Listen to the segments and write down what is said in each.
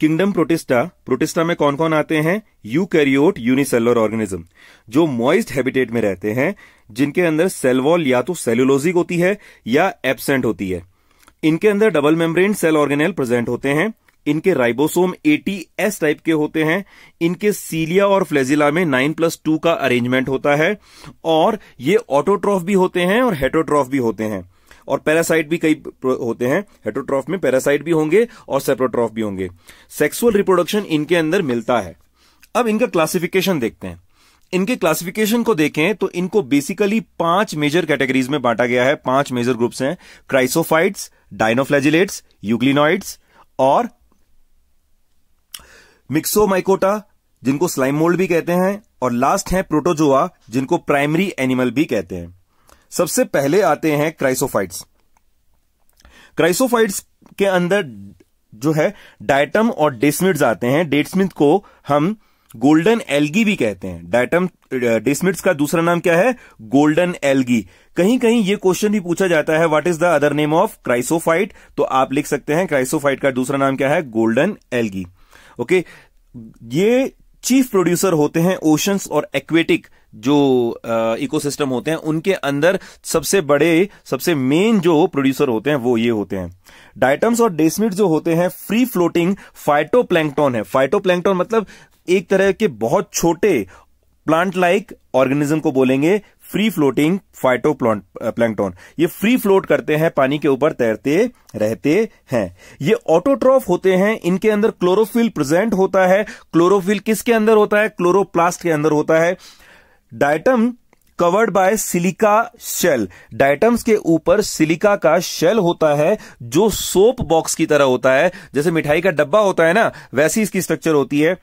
Kingdom protista protista में कौन कौन आते हैं यू कैरियोट यूनिसेलर ऑर्गेनिज्म जो मॉइस्ट हैबिटेट में रहते हैं जिनके अंदर सेलवॉल या तो सेलुलोजिक होती है या एबसेंट होती है इनके अंदर double membrane cell organelle present होते हैं इनके राइबोसोम एस टाइप के होते हैं इनके सीलिया और फ्लेजिला में नाइन प्लस टू का अरेंजमेंट होता है और ये ऑटोट्रॉफ भी होते हैं और हेटोट्रॉफ भी होते हैं और पैरासाइट भी कई होते हैं हेट्रोट्रॉफ में पैरासाइट भी होंगे और सेप्रोट्रॉफ भी होंगे सेक्सुअल रिप्रोडक्शन इनके अंदर मिलता है अब इनका क्लासिफिकेशन देखते हैं इनके क्लासिफिकेशन को देखें तो इनको बेसिकली पांच मेजर कैटेगरीज में बांटा गया है पांच मेजर ग्रुप्स हैं क्राइसोफाइट्स डायनोफ्लेजिलेट्स यूग्लिनॉइड्स और मिक्सोमाइकोटा जिनको स्लाइम मोल्ड भी कहते हैं और लास्ट है प्रोटोजोआ जिनको प्राइमरी एनिमल भी कहते हैं सबसे पहले आते हैं क्राइसोफाइट्स क्राइसोफाइट्स के अंदर जो है डायटम और डेस्मिट्स आते हैं डेट्समिथ को हम गोल्डन एल्गी भी कहते हैं डायटम डेस्मिट्स का दूसरा नाम क्या है गोल्डन एल्गी कहीं कहीं ये क्वेश्चन भी पूछा जाता है what is the other name of chrysophyte तो आप लिख सकते हैं क्राइसोफाइट का दूसरा नाम क्या है गोल्डन एल्गी ओके ये चीफ प्रोड्यूसर होते हैं ओशंस और एक्वेटिक जो इकोसिस्टम होते हैं उनके अंदर सबसे बड़े सबसे मेन जो प्रोड्यूसर होते हैं वो ये होते हैं डाइटम्स और डेस्मिट जो होते हैं फ्री फ्लोटिंग फाइटोप्लैंक्टॉन है फाइटोप्लैंक्टॉन मतलब एक तरह के बहुत छोटे प्लांट लाइक ऑर्गेनिज्म को बोलेंगे फ्री फ्लोटिंग फाइटो प्लैंकटोन ये फ्री फ्लोट करते हैं पानी के ऊपर तैरते रहते हैं ये ऑटोट्रॉफ होते हैं इनके अंदर क्लोरोफिल प्रेजेंट होता है क्लोरोफिल किसके अंदर होता है क्लोरोप्लास्ट के अंदर होता है diatom covered by silica shell diatoms के ऊपर सिलिका का शेल होता है जो सोप बॉक्स की तरह होता है जैसे मिठाई का डब्बा होता है ना वैसी इसकी स्ट्रक्चर होती है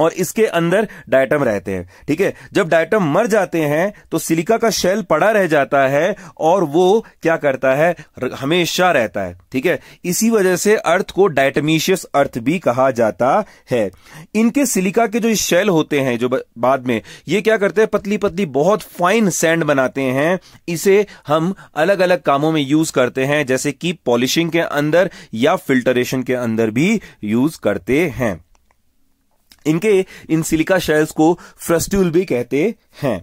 और इसके अंदर डायटम रहते हैं ठीक है जब डायटम मर जाते हैं तो सिलिका का शेल पड़ा रह जाता है और वो क्या करता है हमेशा रहता है ठीक है इसी वजह से अर्थ को डायटमीशियस अर्थ भी कहा जाता है इनके सिलिका के जो शेल होते हैं जो बाद में ये क्या करते हैं पतली पतली बहुत फाइन सैंड बनाते हैं इसे हम अलग अलग कामों में यूज करते हैं जैसे कि पॉलिशिंग के अंदर या फिल्टरेशन के अंदर भी यूज करते हैं इनके इन सिलिका शेल्स को फ्रस्ट्यूल भी कहते हैं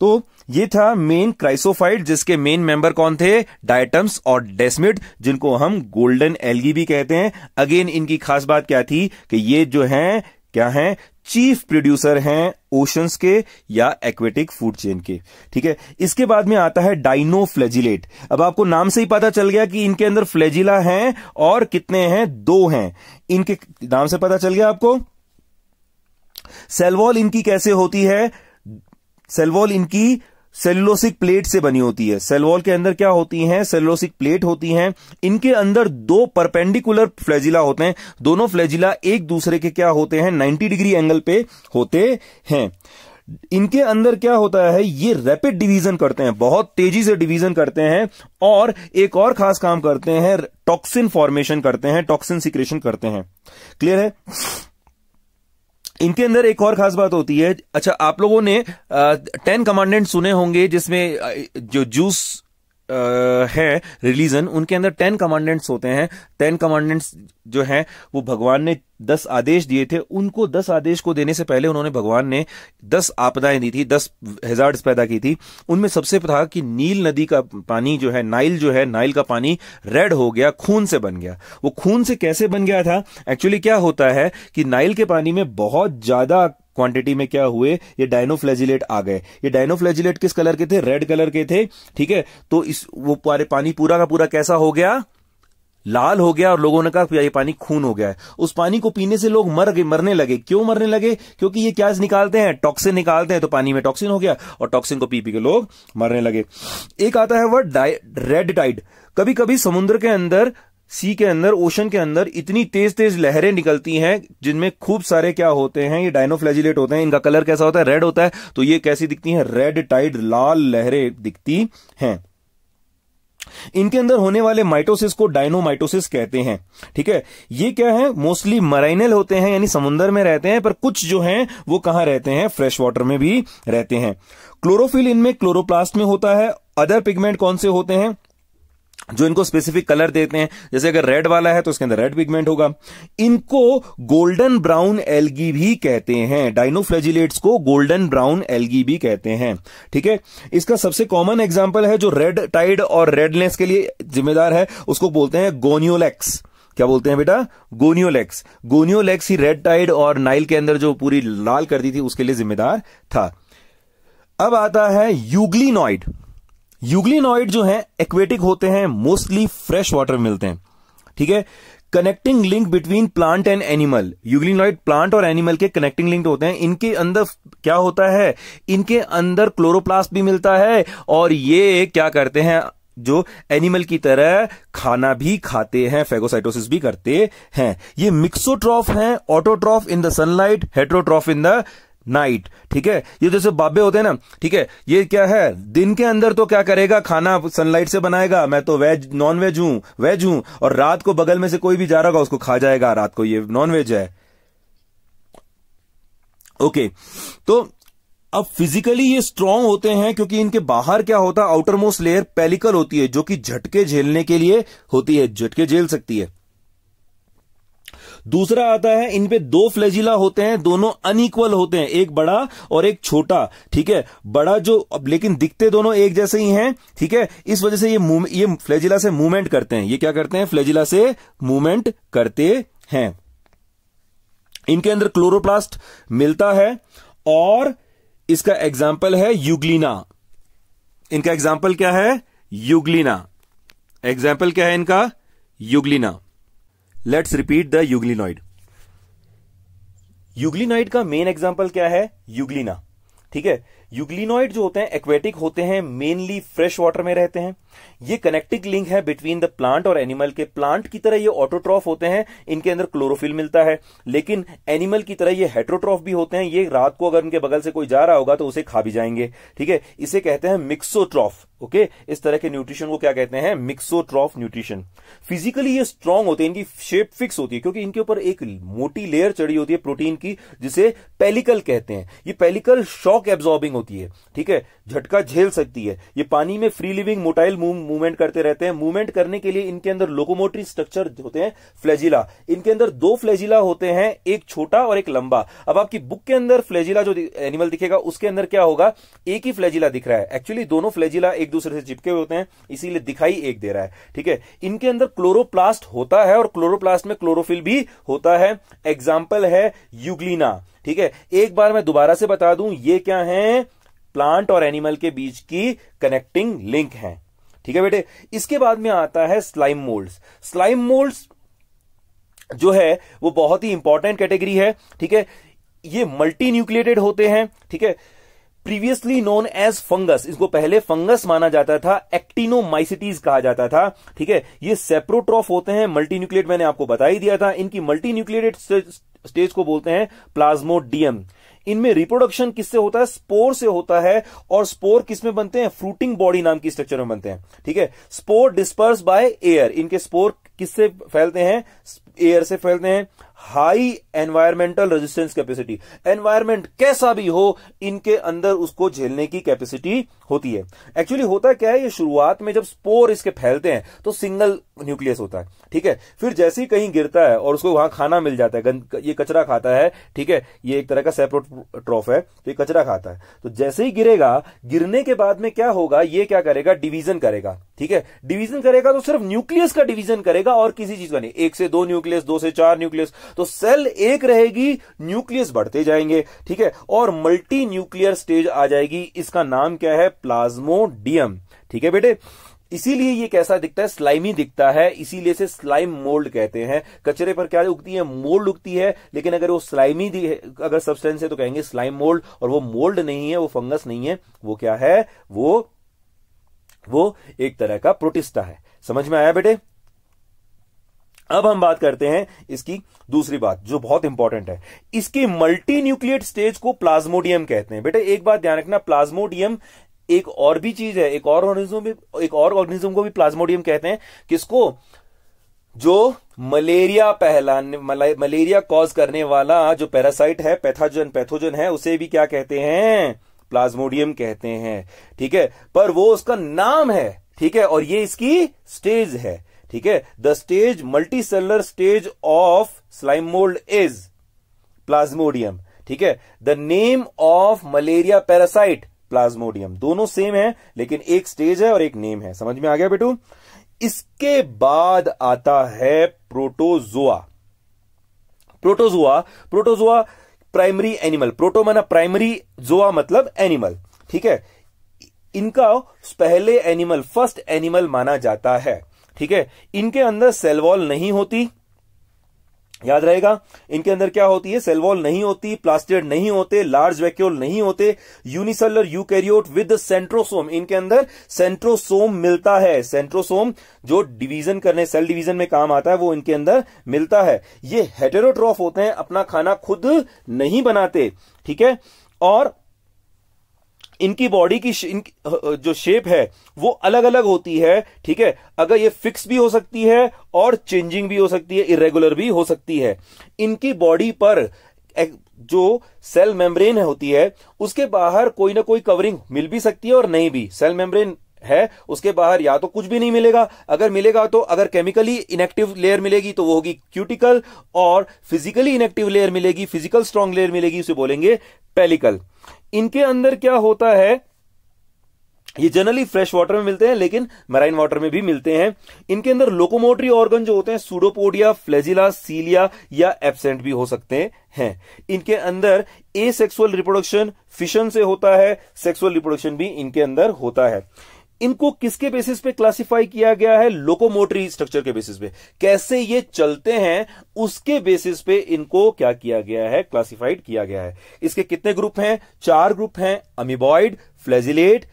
तो ये था मेन क्राइसोफाइट जिसके मेन मेंबर कौन थे डायटम्स और डेस्मिड जिनको हम गोल्डन एल्गी भी कहते हैं अगेन इनकी खास बात क्या थी कि ये जो हैं क्या हैं चीफ प्रोड्यूसर हैं ओशंस के या एक्वेटिक फूड चेन के ठीक है इसके बाद में आता है डाइनो फ्लेजिलेट अब आपको नाम से ही पता चल गया कि इनके अंदर फ्लेजिला हैं और कितने हैं दो हैं इनके नाम से पता चल गया आपको सेलवॉल इनकी कैसे होती है सेलवॉल इनकी सेलुलोसिक प्लेट से बनी होती है सेलवॉल के अंदर क्या होती हैं सेलुलोसिक प्लेट होती हैं इनके अंदर दो परपेंडिकुलर फ्लैजिला होते हैं दोनों फ्लैजिला एक दूसरे के क्या होते हैं 90 डिग्री एंगल पे होते हैं इनके अंदर क्या होता है ये रैपिड डिवीजन करते हैं बहुत तेजी से डिवीजन करते हैं और एक और खास काम करते हैं टॉक्सिन फॉर्मेशन करते हैं टॉक्सिन सिक्रेशन करते हैं क्लियर है इनके अंदर एक और खास बात होती है अच्छा आप लोगों ने टेन कमांडेंट सुने होंगे जिसमें जो जूस है रिलीजन उनके अंदर टेन कमांडेंट्स होते हैं टेन कमांडेंट्स जो है वो भगवान ने दस आदेश दिए थे उनको दस आदेश को देने से पहले उन्होंने भगवान ने दस आपदाएं दी थी दस हेजार्ड्स पैदा की थी उनमें सबसे था कि नील नदी का पानी जो है नाइल जो है नाइल का पानी रेड हो गया खून से बन गया वो खून से कैसे बन गया था एक्चुअली क्या होता है कि नाइल के पानी में बहुत ज्यादा क्वांटिटी में क्या हुए ये डायनोफ्लेजिलेट आ गए ये डायनोफ्लेजिलेट किस कलर के थे रेड कलर के थे ठीक है तो इस वो पानी पूरा का पूरा कैसा हो गया लाल हो गया और लोगों ने कहा ये पानी खून हो गया है उस पानी को पीने से लोग मर गए मरने लगे क्यों मरने लगे क्योंकि ये क्या निकालते हैं टॉक्सिन निकालते हैं तो पानी में टॉक्सिन हो गया और टॉक्सिन को पी पी के लोग मरने लगे एक आता है वह रेड टाइड कभी कभी समुद्र के अंदर सी के अंदर ओशन के अंदर इतनी तेज तेज लहरें निकलती हैं जिनमें खूब सारे क्या होते हैं ये डायनोफ्लैजिलेट होते हैं इनका कलर कैसा होता है रेड होता है तो ये कैसी दिखती हैं रेड टाइड लाल लहरें दिखती हैं इनके अंदर होने वाले माइटोसिस को डायनोमाइटोसिस कहते हैं ठीक है ये क्या है मोस्टली मराइनल होते हैं यानी समुन्द्र में रहते हैं पर कुछ जो हैं वो कहां रहते हैं फ्रेश वाटर में भी रहते हैं क्लोरोफिल इनमें क्लोरोप्लास्ट में होता है अदर पिगमेंट कौन से होते हैं जो इनको स्पेसिफिक कलर देते हैं जैसे अगर रेड वाला है तो उसके अंदर रेड पिगमेंट होगा इनको गोल्डन ब्राउन एलगी भी कहते हैं डाइनोफ्लेजिलेट्स को गोल्डन ब्राउन एलगी भी कहते हैं ठीक है इसका सबसे कॉमन एग्जांपल है जो रेड टाइड और रेडनेस के लिए जिम्मेदार है उसको बोलते हैं गोनियोलेक्स क्या बोलते हैं बेटा गोनियोलेक्स गोनियोलेक्स ही रेड टाइड और नाइल के अंदर जो पूरी लाल कर दी थी उसके लिए जिम्मेदार था अब आता है यूग्लिनॉइड यूग्लिनॉइड जो है एक्वेटिक होते हैं मोस्टली फ्रेश वाटर मिलते हैं ठीक है connecting link between plant and animal euglenoid plant और एनिमल के कनेक्टिंग लिंक होते हैं इनके अंदर क्या होता है इनके अंदर क्लोरोप्लास्ट भी मिलता है और ये क्या करते हैं जो एनिमल की तरह खाना भी खाते हैं फेगोसाइटोसिस भी करते हैं ये मिक्सोट्रॉफ हैं autotroph in the sunlight heterotroph in the night ठीक है ये जैसे बाबे होते हैं ना ठीक है ये क्या है दिन के अंदर तो क्या करेगा खाना सनलाइट से बनाएगा मैं तो वेज नॉन वेज हूं वेज हूं और रात को बगल में से कोई भी जा रहा होगा उसको खा जाएगा रात को ये नॉन वेज है ओके तो अब फिजिकली ये स्ट्रांग होते हैं क्योंकि इनके बाहर क्या होता है आउटर मोस्ट लेयर पेलिकल होती है जो कि झटके झेलने के लिए होती है झटके झेल सकती है दूसरा आता है इनपे दो फ्लैजिला होते हैं दोनों अनइक्वल होते हैं एक बड़ा और एक छोटा ठीक है बड़ा जो अब लेकिन दिखते दोनों एक जैसे ही हैं ठीक है इस वजह से ये ये फ्लैजिला से मूवमेंट करते हैं ये क्या करते हैं फ्लेजिला से मूवमेंट करते हैं इनके अंदर क्लोरोप्लास्ट मिलता है और इसका एग्जाम्पल है युगलीना इनका एग्जाम्पल क्या है युगलीना एग्जाम्पल क्या है इनका euglena let's repeat the euglenoid euglenoid का मेन एग्जाम्पल क्या है यूग्लिना ठीक है यूग्लिनॉइड जो होते हैं एक्वेटिक होते हैं मेनली फ्रेश वाटर में रहते हैं ये कनेक्टिंग लिंक है बिटवीन द प्लांट और एनिमल के प्लांट की तरह ये ऑटोट्रॉफ होते हैं इनके अंदर क्लोरोफिल मिलता है लेकिन एनिमल की तरह ये हेट्रोट्रॉफ भी होते हैं ये रात को अगर इनके बगल से कोई जा रहा होगा तो उसे खा भी जाएंगे ठीक है इसे कहते हैं मिक्सोट्रॉफ ओके okay? इस तरह के न्यूट्रिशन को क्या कहते हैं मिक्सोट्रॉफ न्यूट्रिशन फिजिकली ये स्ट्रांग होते हैं इनकी शेप फिक्स होती है क्योंकि इनके ऊपर एक मोटी लेयर चढ़ी होती है प्रोटीन की जिसे पेलिकल कहते हैं ये पेलिकल शॉक एब्जॉर्बिंग होती है ठीक है झटका झेल सकती है ये पानी में फ्री लिविंग मोटाइल मूवमेंट करते रहते हैं मूवमेंट करने के लिए इनके अंदर लोकोमोटरी स्ट्रक्चर होते हैं फ्लेजिला इनके अंदर दो फ्लेजिला होते हैं एक छोटा और एक लंबा अब आपकी बुक के अंदर फ्लेजिला जो एनिमल दिखेगा उसके अंदर क्या होगा एक ही फ्लेजिला दिख रहा है एक्चुअली दोनों फ्लेजिला एक दूसरे से चिपके हुए होते हैं इसीलिए दिखाई एक दे रहा है ठीक है इनके अंदर क्लोरोप्लास्ट होता है और क्लोरोप्लास्ट में क्लोरोफिल भी होता है एग्जाम्पल है यूग्लिना ठीक है एक बार मैं दोबारा से बता दूं ये क्या है प्लांट और एनिमल के बीच की कनेक्टिंग लिंक है ठीक है बेटे इसके बाद में आता है स्लाइम मोल्ड्स स्लाइम मोल्ड्स जो है वो बहुत ही इंपॉर्टेंट कैटेगरी है ठीक है ये मल्टी न्यूक्लिएटेड होते हैं ठीक है प्रीवियसली नोन एज फंगस इसको पहले फंगस माना जाता था एक्टिनोमाइसिटीज कहा जाता था ठीक है ये सेप्रोट्रॉफ होते हैं मल्टी न्यूक्लिएट मैंने आपको बता ही दिया था इनकी मल्टी न्यूक्लिएटेड स्टेज को बोलते हैं प्लाज्मोडियम इनमें रिप्रोडक्शन किससे होता है स्पोर से होता है और स्पोर किसमें बनते हैं फ्रूटिंग बॉडी नाम की स्ट्रक्चर में बनते हैं ठीक है स्पोर डिस्पर्स बाय एयर इनके स्पोर किससे फैलते हैं एयर से फैलते हैं high environmental resistance capacity environment कैसा भी हो इनके अंदर उसको झेलने की कैपेसिटी होती है एक्चुअली होता क्या है ये शुरुआत में जब स्पोर इसके फैलते हैं तो सिंगल न्यूक्लियस होता है ठीक है फिर जैसे ही कहीं गिरता है और उसको वहां खाना मिल जाता है ये कचरा खाता है ठीक है ये एक तरह का सेप्रोट्रॉफ है तो ये कचरा खाता है तो जैसे ही गिरेगा गिरने के बाद में क्या होगा ये क्या करेगा डिवीजन करेगा ठीक है डिवीजन करेगा तो सिर्फ न्यूक्लियस का डिवीजन करेगा और किसी चीज का नहीं एक से दो न्यूक्लियस दो से चार न्यूक्लियस तो सेल एक रहेगी न्यूक्लियस बढ़ते जाएंगे ठीक है और मल्टी न्यूक्लियर स्टेज आ जाएगी इसका नाम क्या है प्लाज्मोडियम ठीक है बेटे इसीलिए ये कैसा दिखता है स्लाइमी दिखता है इसीलिए से स्लाइम मोल्ड कहते हैं कचरे पर क्या उगती है मोल्ड उगती है लेकिन अगर वो स्लाइमी अगर सब्सटेंस है तो कहेंगे स्लाइम मोल्ड और वो मोल्ड नहीं है वो फंगस नहीं है वो क्या है वो वो एक तरह का प्रोटिस्टा है समझ में आया बेटे अब हम बात करते हैं इसकी दूसरी बात जो बहुत इंपॉर्टेंट है इसके मल्टी न्यूक्लियट स्टेज को प्लाज्मोडियम कहते हैं बेटा एक बात ध्यान रखना प्लाज्मोडियम एक और भी चीज है एक और ऑर्गेनिज्म भी एक और ऑर्गेनिज्म को भी प्लाज्मोडियम कहते हैं किसको जो मलेरिया पहला मलेरिया कॉज करने वाला जो पैरासाइट है पैथोजन पैथोजन है उसे भी क्या कहते हैं प्लाज्मोडियम कहते हैं ठीक है पर वो उसका नाम है ठीक है और ये इसकी स्टेज है ठीक है the stage multicellular stage of slime mould is plasmodium ठीक है the name of malaria parasite plasmodium दोनों सेम है लेकिन एक स्टेज है और एक नेम है समझ में आ गया बेटू इसके बाद आता है protozoa protozoa protozoa primary animal proto माना प्राइमरी जोआ मतलब एनिमल ठीक है इनका पहले एनिमल फर्स्ट एनिमल माना जाता है ठीक है इनके अंदर सेल वॉल नहीं होती याद रहेगा इनके अंदर क्या होती है सेल वॉल नहीं होती प्लास्टेड नहीं होते लार्ज वैक्यूल नहीं होते यूनिसेलर यूकैरियोट विद सेंट्रोसोम इनके अंदर सेंट्रोसोम मिलता है सेंट्रोसोम जो डिवीजन करने सेल डिवीजन में काम आता है वो इनके अंदर मिलता है ये हेटेरोट्रॉफ होते हैं अपना खाना खुद नहीं बनाते ठीक है और इनकी बॉडी की जो शेप है वो अलग अलग होती है ठीक है अगर ये फिक्स भी हो सकती है और चेंजिंग भी हो सकती है इरेगुलर भी हो सकती है इनकी बॉडी पर जो सेल मेम्ब्रेन होती है उसके बाहर कोई ना कोई कवरिंग मिल भी सकती है और नहीं भी सेल मेम्ब्रेन है उसके बाहर या तो कुछ भी नहीं मिलेगा अगर मिलेगा तो अगर केमिकली इनएक्टिव लेयर मिलेगी तो वो होगी क्यूटिकल और फिजिकली इनएक्टिव लेयर मिलेगी फिजिकल स्ट्रांग लेयर मिलेगी उसे बोलेंगे पेलिकल इनके अंदर क्या होता है ये जनरली फ्रेश वाटर में मिलते हैं लेकिन मराइन वाटर में भी मिलते हैं इनके अंदर लोकोमोटरी ऑर्गन जो होते हैं सूडोपोडिया फ्लेजिला सीलिया या एबसेंट भी हो सकते हैं इनके अंदर ए सेक्सुअल रिप्रोडक्शन फिशन से होता है सेक्सुअल रिप्रोडक्शन भी इनके अंदर होता है इनको किसके बेसिस पे क्लासिफाई किया गया है लोकोमोटरी स्ट्रक्चर के बेसिस पे कैसे ये चलते हैं उसके बेसिस पे इनको क्या किया गया है क्लासिफाइड किया गया है इसके कितने ग्रुप हैं चार ग्रुप हैं अमीबॉइड फ्लेजिलेट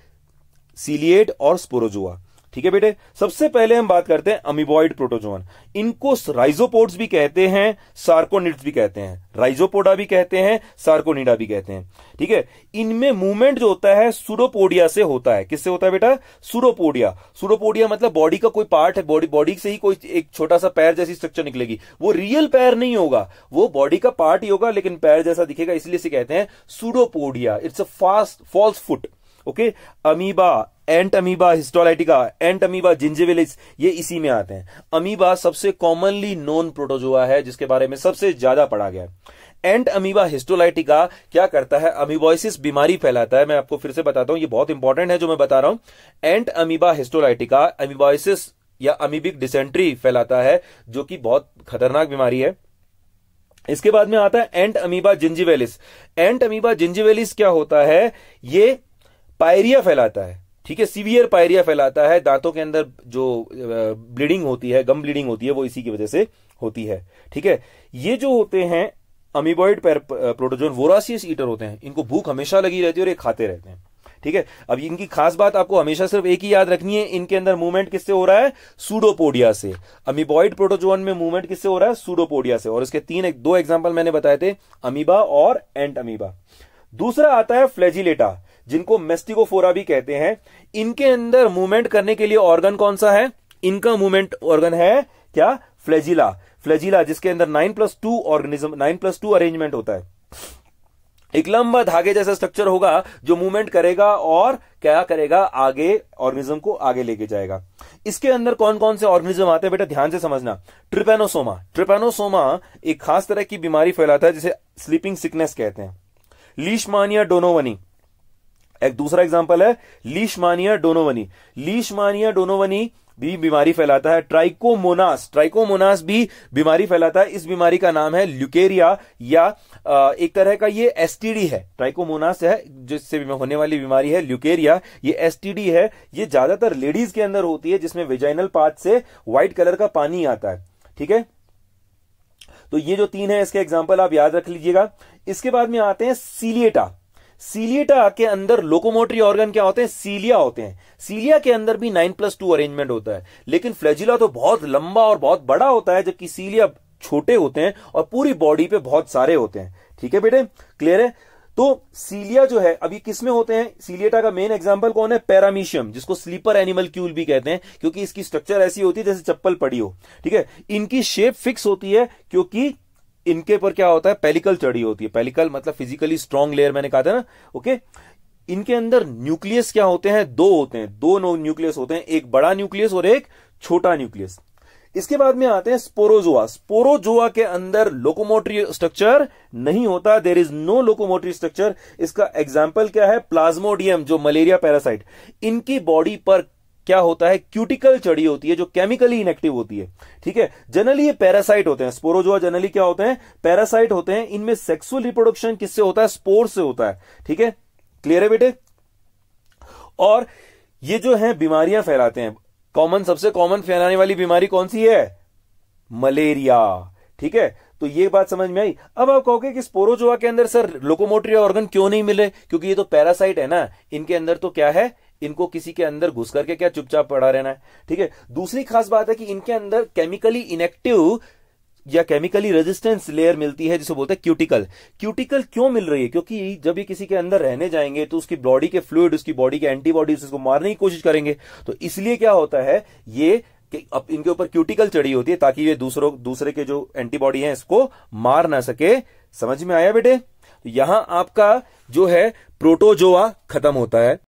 सीलिएट और स्पोरोजुआ ठीक है बेटे सबसे पहले हम बात करते हैं अमीबॉइड प्रोटोजोन इनको राइजोपोड्स भी कहते हैं सार्कोनिड्स भी कहते हैं राइजोपोडा भी कहते हैं सार्कोनिडा भी कहते हैं ठीक है इनमें मूवमेंट जो होता है सुरोपोडिया से होता है किससे होता है बेटा सुरोपोडिया सुरोपोडिया मतलब बॉडी का कोई पार्ट है बॉडी बॉडी से ही कोई एक छोटा सा पैर जैसी स्ट्रक्चर निकलेगी वो रियल पैर नहीं होगा वो बॉडी का पार्ट ही होगा लेकिन पैर जैसा दिखेगा इसलिए से कहते हैं pseudopodia it's a fast false foot okay amoeba entamoeba histolytica entamoeba gingivalis ये इसी में आते हैं अमीबा सबसे कॉमनली नोन प्रोटोजोआ है जिसके बारे में सबसे ज्यादा पढ़ा गया एंट अमीबा हिस्टोलाइटिका क्या करता है अमीबोइसिस बीमारी फैलाता है मैं आपको फिर से बताता हूं ये बहुत इंपॉर्टेंट है जो मैं बता रहा हूं एंट अमीबा हिस्टोलाइटिका अमीबोइसिस या अमीबिक डिसेंट्री फैलाता है जो कि बहुत खतरनाक बीमारी है इसके बाद में आता है एंट अमीबा जिंजिवेलिस एंट अमीबा जिंजिवेलिस क्या होता है ये पायरिया फैलाता है ठीक है सीवियर पायरिया फैलाता है दांतों के अंदर जो ब्लीडिंग होती है गम ब्लीडिंग होती है वो इसी की वजह से होती है ठीक है ये जो होते हैं अमीबॉइड प्रोटोजोन वोरासियस ईटर होते हैं इनको भूख हमेशा लगी रहती है और ये खाते रहते हैं ठीक है अब इनकी खास बात आपको हमेशा सिर्फ एक ही याद रखनी है इनके अंदर मूवमेंट किससे हो रहा है सूडोपोडिया से अमीबॉइड प्रोटोजोन में मूवमेंट किससे हो रहा है सूडोपोडिया से और इसके तीन दो एग्जाम्पल मैंने बताए थे अमीबा और एंट अमीबा दूसरा आता है फ्लेजिलेटा जिनको मेस्टिकोफोरा भी कहते हैं इनके अंदर मूवमेंट करने के लिए ऑर्गन कौन सा है इनका मूवमेंट ऑर्गन है क्या फ्लेजिला फ्लेजिला जिसके अंदर nine plus two organism nine plus two arrangement होता है एक लंबा धागे जैसा स्ट्रक्चर होगा जो मूवमेंट करेगा और क्या करेगा आगे ऑर्गेनिज्म को आगे लेके जाएगा इसके अंदर कौन कौन से ऑर्गेनिज्म आते हैं बेटा ध्यान से समझना ट्रिपेनोसोमा ट्रिपेनोसोमा एक खास तरह की बीमारी फैलाता है जिसे स्लीपिंग सिकनेस कहते हैं लीशमानिया डोनोवनी एक दूसरा एग्जाम्पल है लीशमानिया डोनोवनी लीशमानिया डोनोवनी भी बीमारी फैलाता है ट्राइकोमोनास ट्राइकोमोनास भी बीमारी फैलाता है इस बीमारी का नाम है ल्यूकेरिया या एक तरह का ये एसटीडी है ट्राइकोमोनास है जिससे होने वाली बीमारी है ल्यूकेरिया ये एसटीडी है ये ज्यादातर लेडीज के अंदर होती है जिसमें वेजाइनल पार्ट से व्हाइट कलर का पानी आता है ठीक है तो ये जो तीन है इसके एग्जाम्पल आप याद रख लीजिएगा इसके बाद में आते हैं सीलिएटा सीलिएटा के अंदर लोकोमोटरी ऑर्गन क्या होते हैं सीलिया होते हैं सीलिया के अंदर भी नाइन प्लस टू अरेंजमेंट होता है लेकिन फ्लैजिला तो बहुत लंबा और बहुत बड़ा होता है जबकि सीलिया छोटे होते हैं और पूरी बॉडी पे बहुत सारे होते हैं ठीक है बेटे क्लियर है तो सीलिया जो है अभी किसमें होते हैं सीलिएटा का मेन एग्जाम्पल कौन है पैरामीशियम जिसको स्लीपर एनिमल क्यूल भी कहते हैं क्योंकि इसकी स्ट्रक्चर ऐसी होती है जैसे चप्पल पड़ी हो ठीक है इनकी शेप फिक्स होती है क्योंकि इनके पर क्या होता है पेलिकल चढ़ी होती है पेलिकल मतलब फिजिकली स्ट्रॉन्ग लेयर मैंने कहा था ना ओके इनके अंदर न्यूक्लियस क्या होते हैं दो होते हैं दो नो न्यूक्लियस होते हैं एक बड़ा न्यूक्लियस और एक छोटा न्यूक्लियस इसके बाद में आते हैं स्पोरोजोआ स्पोरोजोआ के अंदर लोकोमोटरी स्ट्रक्चर नहीं होता there is no locomotory structure इसका एग्जाम्पल क्या है प्लाज्मोडियम जो मलेरिया पैरासाइट इनकी बॉडी पर क्या होता है क्यूटिकल चढ़ी होती है जो केमिकली इनएक्टिव होती है ठीक है जनरली ये पैरासाइट होते हैं स्पोरोजोआ जनरली क्या होते हैं पैरासाइट होते हैं इनमें सेक्सुअल रिप्रोडक्शन किससे होता है स्पोर से होता है ठीक है क्लियर है बेटे और ये जो है बीमारियां फैलाते हैं कॉमन सबसे कॉमन फैलाने वाली बीमारी कौन सी है मलेरिया ठीक है तो ये बात समझ में आई अब आप कहोगे कि स्पोरोजोआ के अंदर सर लोकोमोटरी ऑर्गन क्यों नहीं मिले क्योंकि ये तो पैरासाइट है ना इनके अंदर तो क्या है इनको किसी के अंदर घुस करके क्या चुपचाप पड़ा रहना है ठीक है दूसरी खास बात है कि इनके अंदर केमिकली इनेक्टिव या केमिकली रेजिस्टेंस लेयर मिलती है जिसे बोलते हैं क्यूटिकल क्यूटिकल क्यों मिल रही है क्योंकि जब ये किसी के अंदर रहने जाएंगे तो उसकी बॉडी के फ्लूड उसकी बॉडी के एंटीबॉडीज उसको मारने की कोशिश करेंगे तो इसलिए क्या होता है ये कि अब इनके ऊपर क्यूटिकल चढ़ी होती है ताकि ये दूसरों दूसरे के जो एंटीबॉडी है इसको मार ना सके समझ में आया बेटे तो यहां आपका जो है प्रोटोजोआ खत्म होता है